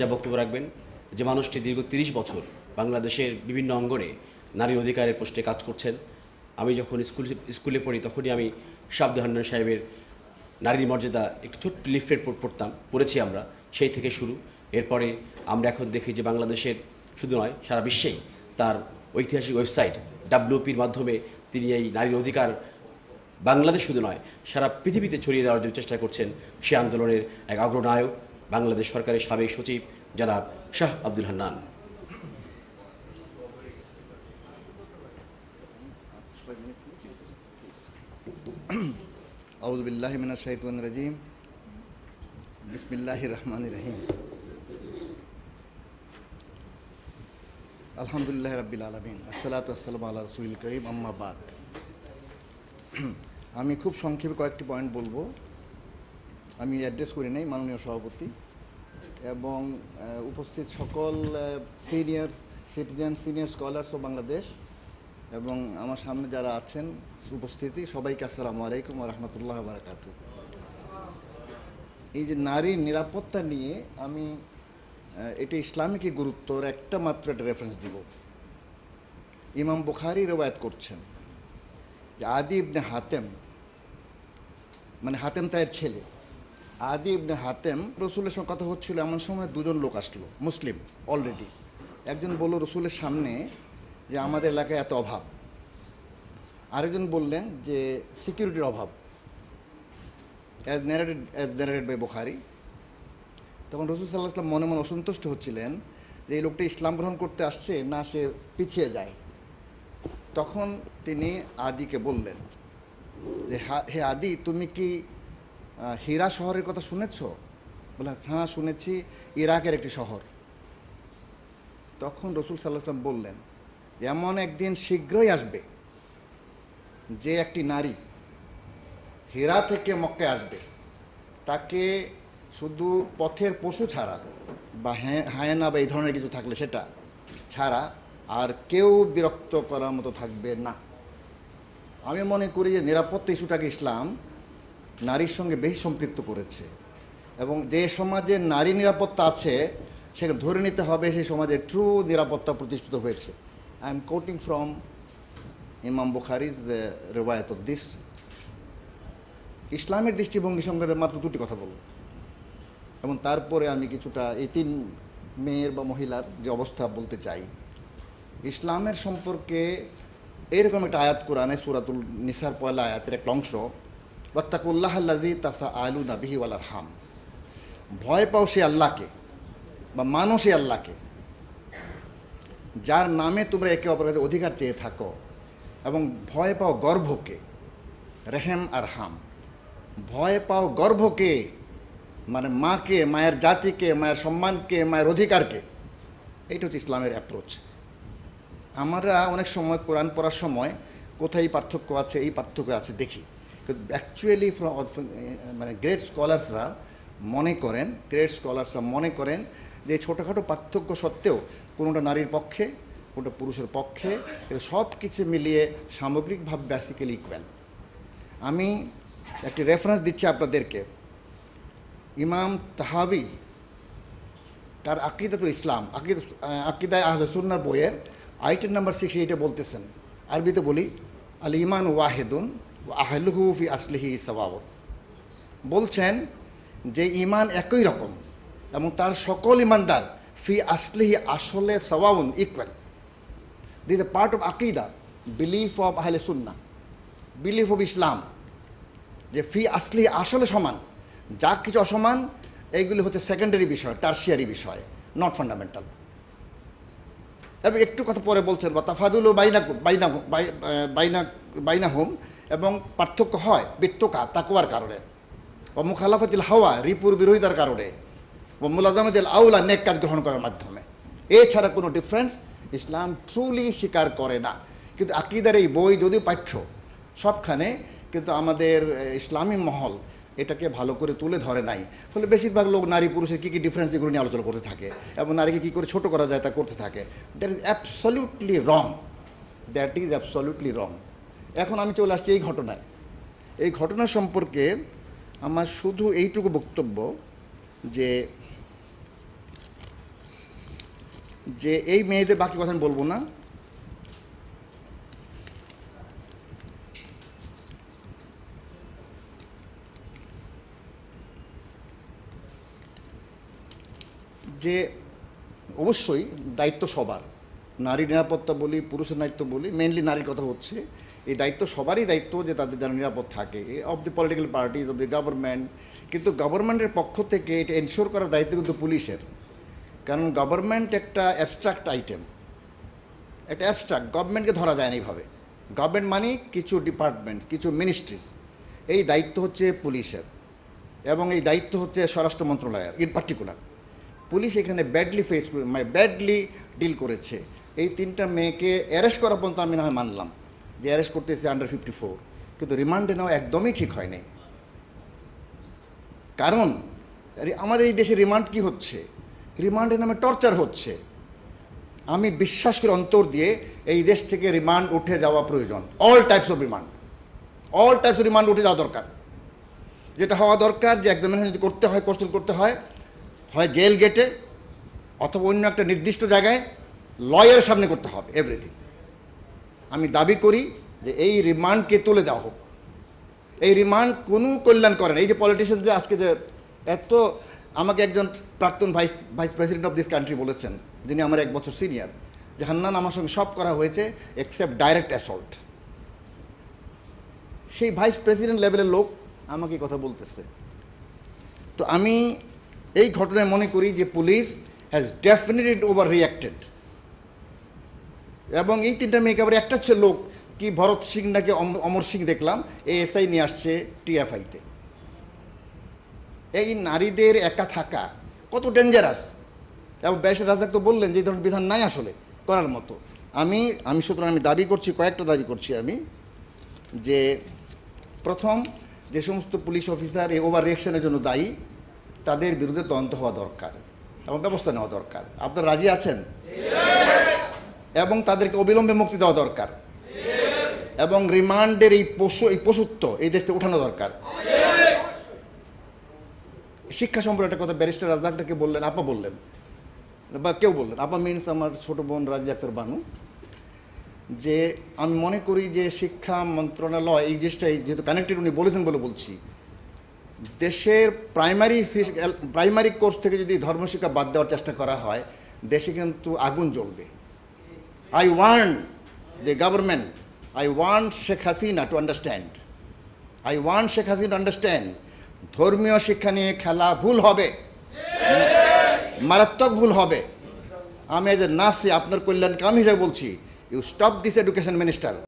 যা বক্তব্য রাখবেন যে মানুষটি দীর্ঘ তিরিশ বছর বাংলাদেশের বিভিন্ন অঙ্গনে নারী অধিকারের পোস্টে কাজ করছেন আমি যখন স্কুল স্কুলে পড়ি তখনই আমি শাবদাহান্নান সাহেবের নারীর মর্যাদা একটি ছোট্ট লিফলেট পড়তাম পড়েছি আমরা সেই থেকে শুরু এরপরে আমরা এখন দেখি যে বাংলাদেশের শুধু নয় সারা বিশ্বেই তার ঐতিহাসিক ওয়েবসাইট ডাব্লিউপির মাধ্যমে তিনি এই নারীর অধিকার বাংলাদেশ শুধু নয় সারা পৃথিবীতে ছড়িয়ে দেওয়ার জন্য চেষ্টা করছেন সে আন্দোলনের এক অগ্রনায়ক বাংলাদেশ সরকারের সাবেক সচিব জনাব শাহ আব্দুল হান্নান আউদুবিল্লাহ মিনা সাইতুন রাজিম বিসমিল্লাহ রহমান রহিম আলহামদুলিল্লাহ রাবিল আলমিন আসসালাতাম আল্লাহ রসুল করিম আম্মাবাদ আমি খুব সংক্ষেপে কয়েকটি পয়েন্ট বলবো আমি অ্যাড্রেস করি নাই মাননীয় সভাপতি এবং উপস্থিত সকল senior citizen senior scholars of Bangladesh এবং আমার সামনে যারা আছেন উপস্থিতি সবাইকে আসসালামু আলাইকুম রহমতুল্লাহ বারাকাত এই যে নারীর নিরাপত্তা নিয়ে আমি এটা ইসলামিক গুরুত্বর একটা মাত্র একটা রেফারেন্স দিব ইমাম বুখারি রেওয়ায়ত করছেন যে আদি ইবনে হাতেম মানে হাতেম তাইয়ের ছেলে আদি ইবনে হাতেম রসুলের সঙ্গে কথা হচ্ছিল এমন সময় দুজন লোক আসলো মুসলিম অলরেডি একজন বলল রসুলের সামনে যে আমাদের এলাকায় এত অভাব আরেকজন বললেন যে সিকিউরিটির অভাব as narrated as narrated by Bukhari তখন রসুল সাল্লাহ ইসলাম মনে মনে অসন্তুষ্ট হচ্ছিলেন যে এই লোকটা ইসলাম গ্রহণ করতে আসছে না সে পিছিয়ে যায় তখন তিনি আদিকে বললেন যে হে আদি তুমি কি হীরা শহরের কথা শুনেছ বলে হ্যাঁ শুনেছি ইরাকের একটি শহর তখন রসুল সাল্লাহাম বললেন এমন একদিন শীঘ্রই আসবে যে একটি নারী হীরা থেকে মক্কে আসবে তাকে শুধু পথের পশু ছাড়া বা হ্যাঁ, হায়না বা এই ধরনের কিছু থাকলে সেটা ছাড়া আর কেউ বিরক্ত করার মতো থাকবে না আমি মনে করি যে নিরাপত্তা ইস্যুটাকে ইসলাম নারীর সঙ্গে বেশি সম্পৃক্ত করেছে এবং যে সমাজে নারী নিরাপত্তা আছে সে ধরে নিতে হবে সেই সমাজে ট্রু নিরাপত্তা প্রতিষ্ঠিত হয়েছে আই এম কোটিং ফ্রম ইমাম বুখারিজ দ্য অফ দিস ইসলামের দৃষ্টিভঙ্গি সঙ্গে মাত্র দুটি কথা বলব এবং তারপরে আমি কিছুটা এই তিন মেয়ের বা মহিলার যে অবস্থা বলতে চাই ইসলামের সম্পর্কে এরকম একটা আয়াত কোরআনে সুরাতুল নিসার পয়লা আয়াতের একটা অংশ হাম ভয় পাও সে আল্লাহকে বা মানো সে আল্লাহকে যার নামে তোমরা একে অপরের অধিকার চেয়ে থাকো এবং ভয় পাও গর্ভকে রেহেম আর হাম ভয় পাও গর্ভকে মানে মাকে মায়ের জাতিকে মায়ের সম্মানকে মায়ের অধিকারকে এইটা হচ্ছে ইসলামের অ্যাপ্রোচ আমরা অনেক সময় কোরআন পড়ার সময় কোথায় পার্থক্য আছে এই পার্থক্য আছে দেখি তো অ্যাকচুয়ালি ফ্রম মানে গ্রেট স্কলার্সরা মনে করেন গ্রেট স্কলার্সরা মনে করেন যে ছোটোখাটো পার্থক্য সত্ত্বেও কোনোটা নারীর পক্ষে কোনোটা পুরুষের পক্ষে সব কিছু মিলিয়ে সামগ্রিকভাবে ব্যাসিক্যালি ইকুয়াল আমি একটি রেফারেন্স দিচ্ছি আপনাদেরকে ইমাম তাহাবি তার আকিদাতুল ইসলাম আকিদ আকিদায় আহসুন্নার বইয়ের আইটেম নাম্বার সিক্স এইটা বলতেছেন আরবিতে বলি আল ইমান ওয়াহেদুন আহলুহু ফি আসলিহি সবাব বলছেন যে ইমান একই রকম এবং তার সকল ইমানদার ফি আসলিহি আসলে সবাবন equal the the part of আকিদা বিলিফ অব আহলে সুন্না বিলিফ অব ইসলাম যে ফি আসলি আসলে সমান যা কিছু অসমান এইগুলি হচ্ছে সেকেন্ডারি বিষয় টার্সিয়ারি বিষয় নট ফান্ডামেন্টাল এবং একটু কথা পরে বলছেন বা তাফাদুল বাইনা বাইনা বাইনা বাইনা হোম এবং পার্থক্য হয় বেত্তকা তাকুয়ার কারণে ও মুখালাফাতিল হাওয়া রিপুর বিরোধিতার কারণে ও মুলাজামাতিল আউলা নেক কাজ গ্রহণ করার মাধ্যমে এছাড়া কোনো ডিফারেন্স ইসলাম ট্রুলি স্বীকার করে না কিন্তু আকিদার এই বই যদিও পাঠ্য সবখানে কিন্তু আমাদের ইসলামী মহল এটাকে ভালো করে তুলে ধরে নাই ফলে বেশিরভাগ লোক নারী পুরুষের কী কী ডিফারেন্স এগুলো নিয়ে আলোচনা করতে থাকে এবং নারীকে কী করে ছোট করা যায় তা করতে থাকে that is absolutely wrong that is absolutely wrong এখন আমি চলে আসছি এই ঘটনায় এই ঘটনা সম্পর্কে আমার শুধু এইটুকু বক্তব্য যে যে এই মেয়েদের বাকি কথা আমি বলবো না যে অবশ্যই দায়িত্ব সবার নারী নিরাপত্তা বলি পুরুষের দায়িত্ব বলি মেনলি নারীর কথা হচ্ছে এই দায়িত্ব সবারই দায়িত্ব যে তাদের যেন নিরাপদ থাকে of the political parties of the government কিন্তু গভর্নমেন্টের পক্ষ থেকে এটা এনশোর করার দায়িত্ব কিন্তু পুলিশের কারণ গভর্নমেন্ট একটা অ্যাবস্ট্রাক্ট আইটেম একটা অ্যাবস্ট্রাক্ট গভর্নমেন্টকে ধরা যায় না এইভাবে গভর্নমেন্ট মানে কিছু ডিপার্টমেন্ট কিছু মিনিস্ট্রিজ এই দায়িত্ব হচ্ছে পুলিশের এবং এই দায়িত্ব হচ্ছে স্বরাষ্ট্র মন্ত্রণালয়ের ইন পার্টিকুলার পুলিশ এখানে ব্যাডলি ফেস ব্যাডলি ডিল করেছে এই তিনটা মেয়েকে অ্যারেস্ট করা পর্যন্ত আমি না হয় মানলাম যে অ্যারেস্ট করতেছে আন্ডার ফিফটি ফোর কিন্তু রিমান্ডে নেওয়া একদমই ঠিক হয়নি কারণ আমাদের এই দেশে রিমান্ড কি হচ্ছে রিমান্ডের নামে টর্চার হচ্ছে আমি বিশ্বাস করি অন্তর দিয়ে এই দেশ থেকে রিমান্ড উঠে যাওয়া প্রয়োজন all types of remand all types of remand উঠে যাওয়া দরকার যেটা হওয়া দরকার যে এক্সামিনেশন যদি করতে হয় কোশ্চেন করতে হয় হয় জেল গেটে অথবা অন্য একটা নির্দিষ্ট জায়গায় লয়ের সামনে করতে হবে এভরিথিং আমি দাবি করি যে এই রিমান্ডকে তুলে দেওয়া হোক এই রিমান্ড কোনো কল্যাণ করে না এই যে পলিটিশিয়ান যে আজকে যে এত আমাকে একজন প্রাক্তন vice vice president of this country বলেছেন যিনি আমার এক বছর সিনিয়র যে হান্নান আমার সঙ্গে সব করা হয়েছে এক্সেপ্ট ডাইরেক্ট অ্যাসল্ট সেই ভাইস প্রেসিডেন্ট লেভেলের লোক আমাকে কথা বলতেছে তো আমি এই ঘটনায় মনে করি যে police has definitely over reacted এবং এই তিনটা মেয়েকে আবার একটা লোক কি ভরত সিং নাকি অমর সিং দেখলাম এ নিয়ে আসছে টিএফআইতে এই নারীদের একা থাকা কত ডেঞ্জারাস এবং ব্যাসের রাজাক তো বললেন যে ধরনের বিধান নাই আসলে করার মতো আমি আমি সুতরাং আমি দাবি করছি কয়েকটা দাবি করছি আমি যে প্রথম যে সমস্ত পুলিশ অফিসার এই ওভার রিয়েকশনের জন্য দায়ী তাদের বিরুদ্ধে তদন্ত হওয়া দরকার এবং ব্যবস্থা নেওয়া দরকার আপনারা রাজি আছেন এবং তাদেরকে অবিলম্বে মুক্তি দেওয়া দরকার এবং রিমান্ডের এই পশু এই পশুত্ব এই দেশটা উঠানো দরকার শিক্ষা সম্পর্কে একটা কথা ব্যারিস্টার রাজাকটাকে বললেন আপা বললেন বা কেউ বললেন আপা মিনস আমার ছোট বোন রাজি বানু যে আমি মনে করি যে শিক্ষা মন্ত্রণালয় এই জিনিসটাই যেহেতু কানেক্টেড উনি বলেছেন বলে বলছি দেশের প্রাইমারি প্রাইমারি কোর্স থেকে যদি ধর্মশিক্ষা বাদ দেওয়ার চেষ্টা করা হয় দেশে কিন্তু আগুন জ্বলবে I want the government, I want Sheikh Hasina to understand. I want Sheikh Hasina to understand ধর্মীয় শিক্ষা নিয়ে খেলা ভুল হবে মারাত্মক ভুল হবে আমি এজ এ নাসি আপনার কল্যাণকে আমি হিসেবে বলছি you stop this education minister